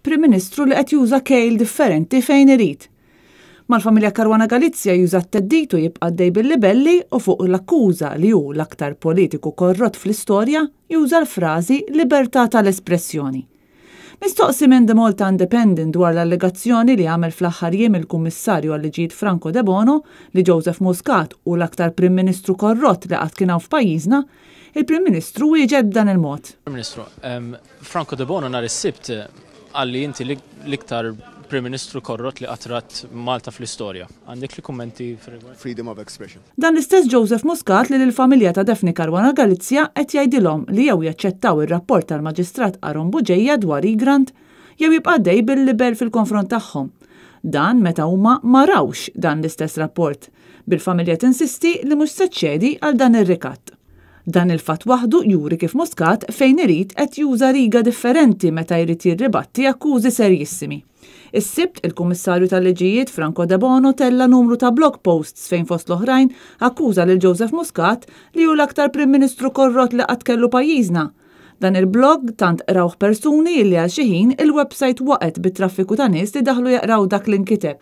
Prim Ministru li qed juża kejl differenti fejn irid. Mal-familja Karwana Galizja juża t-tedditu jibqa' dej bil-libelli u fuq l-akkuża li hu l-aktar politiku korrott fl-istorja juża l-frażi libertà tal-espressjoni. Mistoqsi minn The Malta Independent dwar l-allegazzjoni li għamel fl-aħħar jiem il-Kummissarju għall-ġid Franco De Bono li Joseph Muscat u l-aktar Prim Ministru korrott li qatt kienaw f'pajjiżna, il-Prim Ministru wieġeb dan il-mod. Prim Ministru, Franco De Bono nhar is-sibt għalli inti l-iktar Prim Ministru korrot li qatrat Malta fl-istorja. Għandek li kummenti Freedom of expression. Dan l-istess Joseph Muscat li l-familja ta' Defni Karwana Galizja qed jgħidilhom li jew jaċċettaw ir-rapport tal-Maġistrat Aron Buġejja dwar Igrant jew jibqaddej bil-liber fil-konfront tagħhom. Dan meta huma marawx dan l-istess rapport. Bil-familja tinsisti li mhux seċċedi għal dan ir-rikatt. Dan il-fat waħdu juri kif Muscat fejn irid qed juża riga differenti meta jrid jirribatti akkużi serjissimi. Is-sibt il-Kummissarju tal-Liġijiet Franco De Bono tella numru ta' blog posts fejn fost l-oħrajn akkuża lil Joseph Muscat li hu l-aktar Prim Ministru korrot li qatt kellu pajjiżna. Dan il-blog tant rawh persuni li għal xi il website waqet bit-traffiku ta' nies li daħlu jaqraw dak l-inkiteb.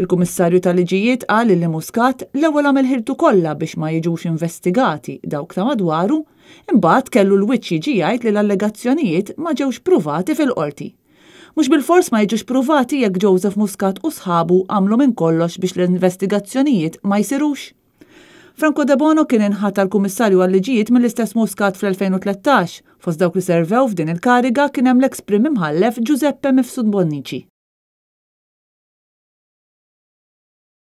Il-Kummissarju tal-Liġijiet għal li Muscat l-ewwel għamel ħirtu kollha biex ma jiġux investigati dawk ta' madwaru, imbagħad kellu l-wiċċi ġijajt li l-allegazzjonijiet ma ġewx pruvati fil-qorti. Mux bil-fors ma jiġux pruvati jekk Joseph Muscat u sħabu għamlu minn kollox biex l-investigazzjonijiet ma jsirux. Franco De Bono kien inħat tal kummissarju għall-Liġijiet mill-istess Muscat fl-2013, fost dawk li servew f'din il-kariga kien hemm l-ex prim imħallef Giuseppe Mifsud Bonnici.